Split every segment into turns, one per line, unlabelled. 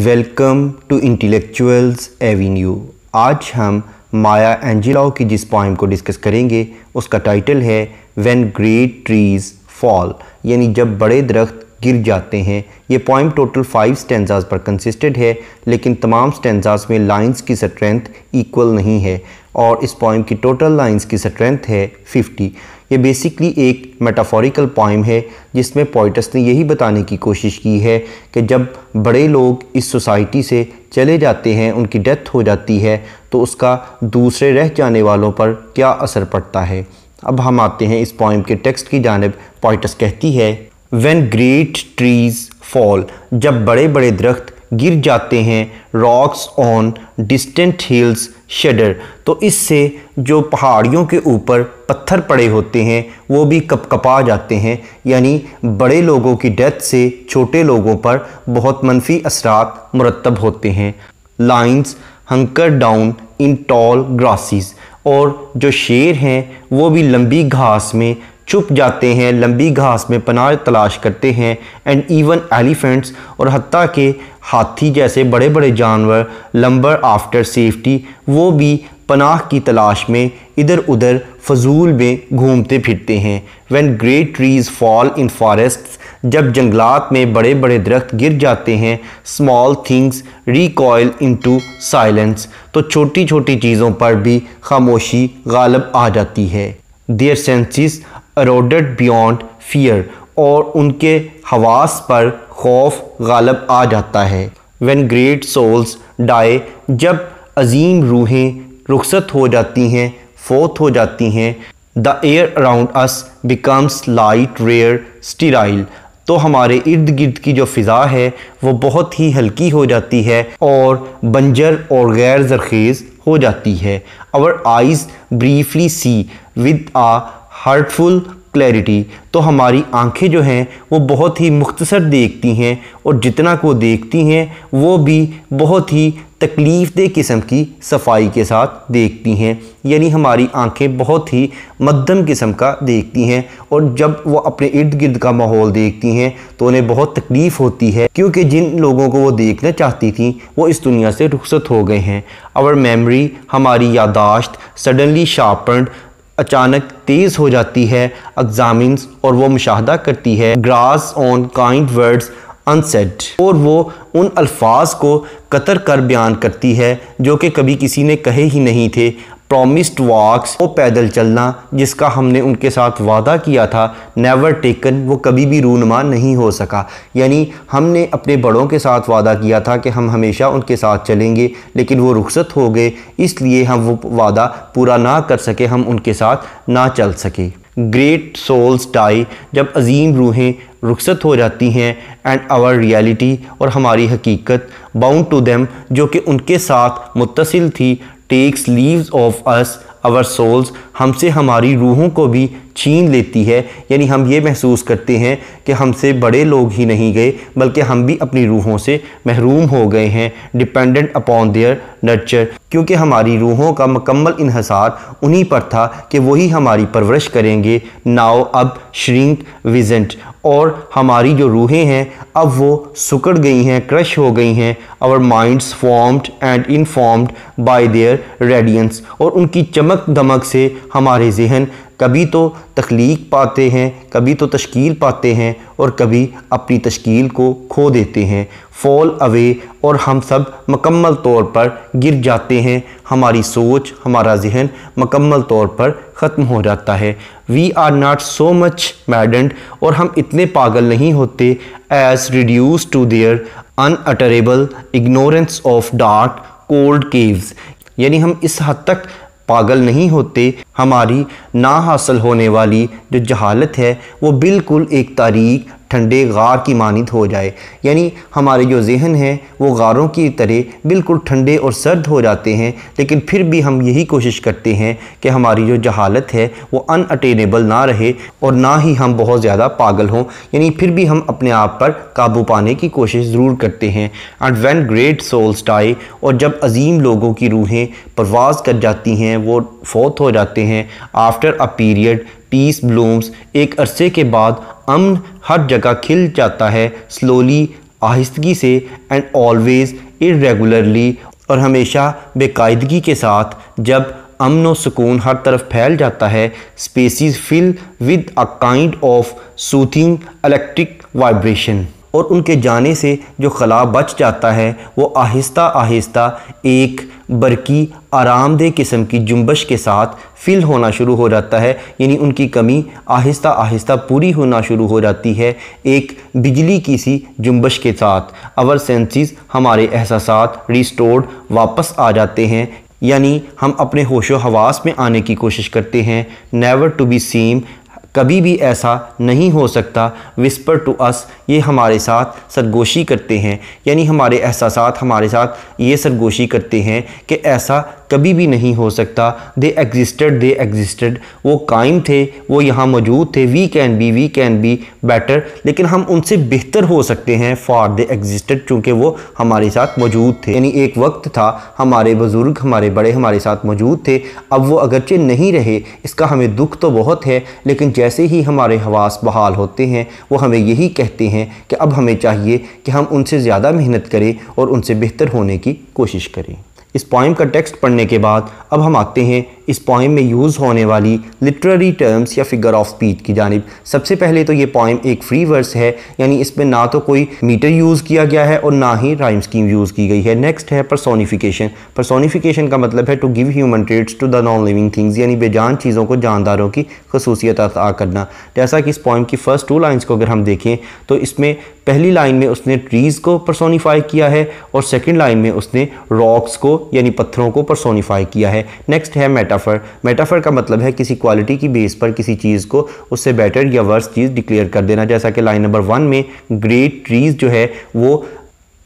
welcome to intellectuals Avenue आज हम माया एंजिलाओ की जिस पॉइंट को डिस्कस करेंगे उसका टाइटल है व्हेन ग्रेट ट्रीज़ फॉल यानी जब बड़े दरख्त गिर जाते हैं ये पॉइंट टोटल फाइव स्टेंजाज पर कंसिस्टेड है लेकिन तमाम स्टेंजाज में लाइंस की स्ट्रेंथ इक्वल नहीं है और इस पॉइंट की टोटल लाइंस की स्ट्रेंथ है 50 ये बेसिकली एक मेटाफोरिकल पॉइंट है जिसमें पोइटस ने यही बताने की कोशिश की है कि जब बड़े लोग इस सोसाइटी से चले जाते हैं उनकी डेथ हो जाती है तो उसका दूसरे रह जाने वालों पर क्या असर पड़ता है अब हम आते हैं इस पॉइंट के टेक्स्ट की जानब पॉइटस कहती है वेन ग्रेट ट्रीज फॉल जब बड़े बड़े दरख्त गिर जाते हैं rocks on distant hills shudder तो इससे जो पहाड़ियों के ऊपर पत्थर पड़े होते हैं वो भी कपकपा जाते हैं यानी बड़े लोगों की डेथ से छोटे लोगों पर बहुत मनफी असरात मुरतब होते हैं lions hunker down in tall grasses और जो शेर हैं वो भी लंबी घास में छुप जाते हैं लंबी घास में पनाह तलाश करते हैं एंड इवन एलिफेंट्स और हती के हाथी जैसे बड़े बड़े जानवर लंबर आफ्टर सेफ्टी वो भी पनाह की तलाश में इधर उधर फजूल में घूमते फिरते हैं when great trees fall in forest जब जंगलात में बड़े बड़े दरख्त गिर जाते हैं small things recoil into silence तो छोटी छोटी चीज़ों पर भी खामोशी गालब आ जाती है their senses eroded beyond fear और उनके हवास पर खौफ गालब आ जाता है वन ग्रेट सोल्स डाए जब अजीम रूहें रुखसत हो जाती हैं फोत हो जाती हैं the air around us becomes light rare sterile तो हमारे इर्द गिर्द की जो फ़िज़ा है वो बहुत ही हल्की हो जाती है और बंजर और गैर जरखेज़ हो जाती है our eyes briefly see with a hurtful clarity तो हमारी आंखें जो हैं वो बहुत ही मुख्तसर देखती हैं और जितना को देखती हैं वो भी बहुत ही तकलीफ़ दे किस्म की सफाई के साथ देखती हैं यानी हमारी आंखें बहुत ही मध्यम किस्म का देखती हैं और जब वो अपने इर्द गिर्द का माहौल देखती हैं तो उन्हें बहुत तकलीफ़ होती है क्योंकि जिन लोगों को वो देखना चाहती थी वो इस दुनिया से रुखसत हो गए हैं और मेमोरी हमारी यादाश्त सडनली शार्पन्ड अचानक तेज़ हो जाती है एग्जामिन और वो मुशाह करती है grass on kind words unsaid और वो उन अल्फाज को कतर कर बयान करती है जो कि कभी किसी ने कहे ही नहीं थे प्रोमिस्ड वॉक्स वो पैदल चलना जिसका हमने उनके साथ वादा किया था नेवर टेकन वो कभी भी रूनमा नहीं हो सका यानी हमने अपने बड़ों के साथ वादा किया था कि हम हमेशा उनके साथ चलेंगे लेकिन वो रुखसत हो गए इसलिए हम वो वादा पूरा ना कर सके हम उनके साथ ना चल सके ग्रेट सोल्स डाई जब अजीम रूहें रुखसत हो जाती हैं एंड आवर रियलिटी और हमारी हकीकत बाउंड टू देम जो कि उनके साथ मुतसिल थी takes leaves of us our souls हमसे हमारी रूहों को भी छीन लेती है यानी हम ये महसूस करते हैं कि हमसे बड़े लोग ही नहीं गए बल्कि हम भी अपनी रूहों से महरूम हो गए हैं डिपेंडेंट अपॉन देयर नर्चर क्योंकि हमारी रूहों का मकम्मल इहसार उन्हीं पर था कि वही हमारी परवरिश करेंगे नाव अब श्रिंक विजेंट और हमारी जो रूहें हैं अब वो सुकड़ गई हैं क्रश हो गई हैं our minds formed and informed by their radiance और उनकी चमक दमक से हमारे जहन कभी तो तख्लीक पाते हैं कभी तो तश्कील पाते हैं और कभी अपनी तश्कील को खो देते हैं फॉल अवे और हम सब मकम्मल तौर पर गिर जाते हैं हमारी सोच हमारा जहन मकम्मल तौर पर ख़त्म हो जाता है we are not so much maddened और हम इतने पागल नहीं होते as reduce to their unutterable ignorance of dark cold caves यानी हम इस हद तक पागल नहीं होते हमारी ना हासिल होने वाली जो जहालत है वो बिल्कुल एक तारीख ठंडे गार की मानित हो जाए यानी हमारे जो जहन है वो गारों की तरह बिल्कुल ठंडे और सर्द हो जाते हैं लेकिन फिर भी हम यही कोशिश करते हैं कि हमारी जो जहालत है वो अनअटेनेबल ना रहे और ना ही हम बहुत ज़्यादा पागल हों यानी फिर भी हम अपने आप पर काबू पाने की कोशिश ज़रूर करते हैं and when great souls die और जब अजीम लोगों की रूहें परवाज़ कर जाती हैं वो फौत हो जाते हैं after a period peace blooms एक अरसे के बाद अमन हर जगह खिल जाता है स्लोली आहिस्तगी से एंड ऑलवेज़ इरेगुलरली और हमेशा बेकायदगी के साथ जब अमन व सुकून हर तरफ फैल जाता है spaces fill with a kind of soothing electric vibration और उनके जाने से जो खला बच जाता है वो आहिस्ता आहिस्ता एक बरकी आरामदेह किस्म की जुम्बश के साथ फिल होना शुरू हो जाता है यानी उनकी कमी आहिस्ता आहिस्ता पूरी होना शुरू हो जाती है एक बिजली की सी जुम्बश के साथ अवर सेंसेस हमारे एहसास रिस्टोर्ड वापस आ जाते हैं यानी हम अपने होशो हवास में आने की कोशिश करते हैं नेवर टू बी सीम कभी भी ऐसा नहीं हो सकता विस्पर टू अस ये हमारे साथ सरगोशी करते हैं यानी हमारे एहसास हमारे साथ ये सरगोशी करते हैं कि ऐसा कभी भी नहीं हो सकता दे एग्जिस्टेड दे एग्जिस्टेड वो कायम थे वो यहाँ मौजूद थे we can be we can be better लेकिन हम उनसे बेहतर हो सकते हैं फॉर दे एग्जिस्टेड चूँकि वो हमारे साथ मौजूद थे यानी एक वक्त था हमारे बुज़ुर्ग हमारे बड़े हमारे साथ मौजूद थे अब वो अगरचे नहीं रहे इसका हमें दुख तो बहुत है लेकिन जैसे ही हमारे हवास बहाल होते हैं वो हमें यही कहते हैं हैं कि अब हमें चाहिए कि हम उनसे ज़्यादा मेहनत करें और उनसे बेहतर होने की कोशिश करें इस पॉइम का टेक्स्ट पढ़ने के बाद अब हम आते हैं इस पॉइम में यूज़ होने वाली लिटरेरी टर्म्स या फिगर ऑफ स्पीच की जानब सबसे पहले तो ये पॉइम एक फ्री वर्स है यानी इसमें ना तो कोई मीटर यूज़ किया गया है और ना ही राइम स्कीम यूज़ की गई है नेक्स्ट है परसोनीफिकेशन परसोनीफिकेशन का मतलब है to give human traits to the non living things यानी बेजान चीज़ों को जानदारों की खसूसियत अदा करना जैसा कि इस पॉइम की फ़र्स्ट टू लाइन्स को अगर हम देखें तो इसमें पहली लाइन में उसने ट्रीज़ को परसोनीफाई किया है और सेकेंड लाइन में उसने रॉक्स को यानी पत्थरों को परसोनीफाई किया है नेक्स्ट है मेटाफर मेटाफर का मतलब है किसी क्वालिटी की बेस पर किसी चीज़ को उससे बेटर या वर्स चीज़ डिक्लेयर कर देना जैसा कि लाइन नंबर वन में ग्रेट ट्रीज़ जो है वो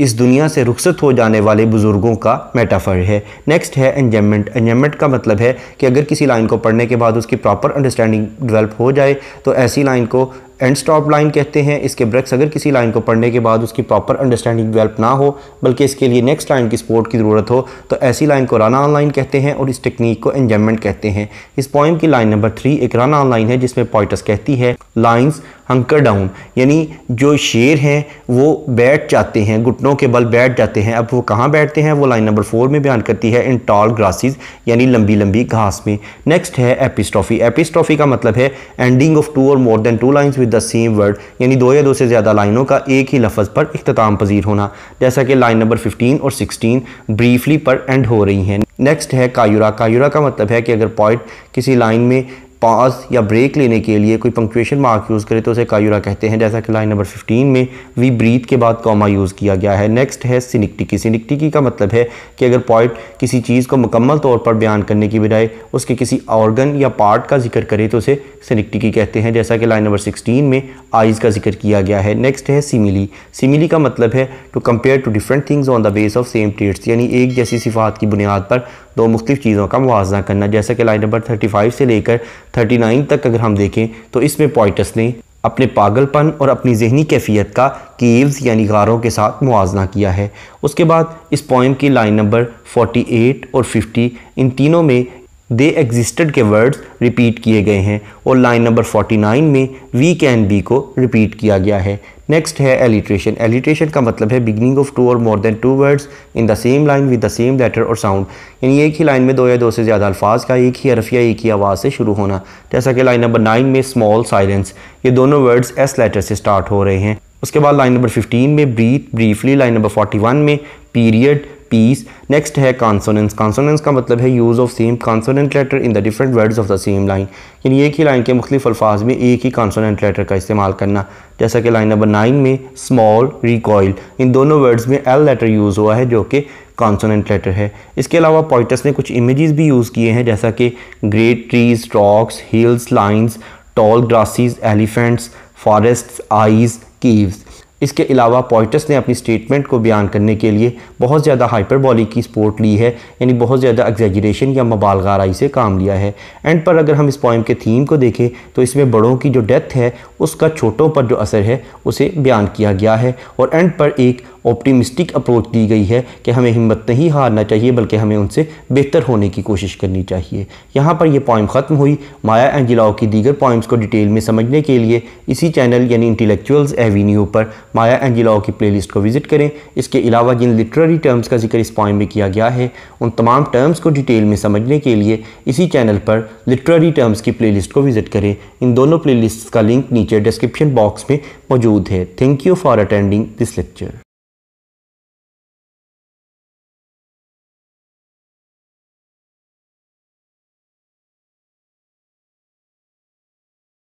इस दुनिया से रुखसत हो जाने वाले बुज़ुर्गों का मेटाफर है नेक्स्ट है एंजमेंट एंजमेंट का मतलब है कि अगर किसी लाइन को पढ़ने के बाद उसकी प्रॉपर अंडरस्टैंडिंग डेवलप हो जाए तो ऐसी लाइन को एंड स्टॉप लाइन कहते हैं इसके ब्रेक्स अगर किसी लाइन को पढ़ने के बाद उसकी प्रॉपर अंडरस्टैंडिंग डेवलप ना हो बल्कि इसके लिए नेक्स्ट लाइन की सपोर्ट की ज़रूरत हो तो ऐसी लाइन को राना ऑनलाइन कहते हैं और इस टेक्निक को एंजमेंट कहते हैं इस पॉइंट की लाइन नंबर थ्री एक राना ऑनलाइन है जिसमें पॉइटस कहती है लाइन्स हंकर डाउन यानी जो शेर हैं वो बैठ जाते हैं घुटनों के बल बैठ जाते हैं अब वो कहाँ बैठते हैं वो लाइन नंबर फोर में बयान करती है इन टॉल ग्रासिस यानी लंबी लंबी घास में नेक्स्ट है एपिस्ट्रॉफी एपिस्ट्रॉफी का मतलब है एंडिंग ऑफ टू और more than two lines with the same word यानी दो या दो से ज़्यादा लाइनों का एक ही लफ्ज़ पर अख्ताम पजीर होना जैसा कि लाइन नंबर 15 और 16 ब्रीफली पर एंड हो रही हैं नेक्स्ट है कायुरा कायुरा का मतलब है कि अगर पॉइंट किसी लाइन में पास या ब्रेक लेने के लिए कोई पंक्चुएशन मार्क यूज़ करे तो उसे कायूरा कहते हैं जैसा कि लाइन नंबर 15 में वी ब्रीथ के बाद कॉमा यूज़ किया गया है नेक्स्ट है सिनिक्टिकी सिनिक्टिकी का मतलब है कि अगर पॉइंट किसी चीज़ को मुकम्मल तौर पर बयान करने की बजाय उसके किसी ऑर्गन या पार्ट का जिक्र करे तो उसे सिनिक्टिकी कहते हैं जैसा कि लाइन नंबर सिक्सटीन में आइज़ का जिक्र किया गया है नेक्स्ट है सिमिली सिमिली का मतलब है to compare two different things on the base of same traits यानी एक जैसी सिफात की बुनियाद पर दो मुख्तफ चीज़ों का मुजना करना जैसा कि लाइन नंबर थर्टी फाइव से लेकर थर्टी नाइन तक अगर हम देखें तो इसमें पॉइंटस ने अपने पागलपन और अपनी जहनी कैफियत का कीव्स यानी गारों के साथ मुजना किया है उसके बाद इस पॉइम की लाइन नंबर एट और फिफ्टी इन तीनों में दे एग्जिस्टेड के वर्ड्स रिपीट किए गए हैं और लाइन नंबर नाइन में वी कैन बी को रिपीट किया गया है नेक्स्ट है एलिट्रेशन एलिट्रेशन का मतलब है बिगनिंग ऑफ टू और more than two words in the same line with the same letter और साउंड यानी एक ही लाइन में दो या दो से ज़्यादा अल्फाज का एक ही अरफ या एक ही आवाज़ से शुरू होना जैसा तो कि लाइन नंबर नाइन में स्मॉल साइलेंस ये दोनों वर्ड्स एस लेटर से स्टार्ट हो रहे हैं उसके बाद लाइन नंबर फिफ्टीन में breath briefly line number forty में पीरियड पीस नेक्स्ट है कॉन्सोनेंस कॉन्सोनेंस का मतलब है use of same consonant letter in the different words of the same line यानी एक ही लाइन के मुख्तफ अल्फाज में एक ही कॉन्सोनेंट लेटर का इस्तेमाल करना जैसा कि लाइन नंबर नाइन में स्मॉल रिकॉयल इन दोनों वर्ड्स में एल लेटर यूज़ हुआ है जो कि कॉन्सोनेंट लेटर है इसके अलावा पॉइटस ने कुछ इमेजेस भी यूज़ किए हैं जैसा कि great trees rocks hills lions tall grasses elephants forest eyes caves इसके अलावा पॉइटस ने अपनी स्टेटमेंट को बयान करने के लिए बहुत ज़्यादा हाइपरबॉलिक की स्पोर्ट ली है यानी बहुत ज़्यादा एग्जेजरेशन या मबालगाराई से काम लिया है एंड पर अगर हम इस पॉइम के थीम को देखें तो इसमें बड़ों की जो डेथ है उसका छोटों पर जो असर है उसे बयान किया गया है और एंड पर एक ऑप्टिमिस्टिक अप्रोच दी गई है कि हमें हिम्मत नहीं हारना चाहिए बल्कि हमें उनसे बेहतर होने की कोशिश करनी चाहिए यहाँ पर यह पॉइम ख़त्म हुई माया एंजिलाओ की दीगर पॉइंट्स को डिटेल में समझने के लिए इसी चैनल यानी इंटेलेक्चुअल्स एवेन्यू पर माया एंजिलाओ की प्ले को विज़िट करें इसके अलावा जिन लिटरेरी टर्म्स का जिक्र इस पॉइंट में किया गया है उन तमाम टर्म्स को डिटेल में समझने के लिए इसी चैनल पर लिटरेरी टर्म्स की प्ले को विज़िट करें इन दोनों प्ले का लिंक नीचे डिस्क्रिप्शन बॉक्स में मौजूद है thank you for attending this lecture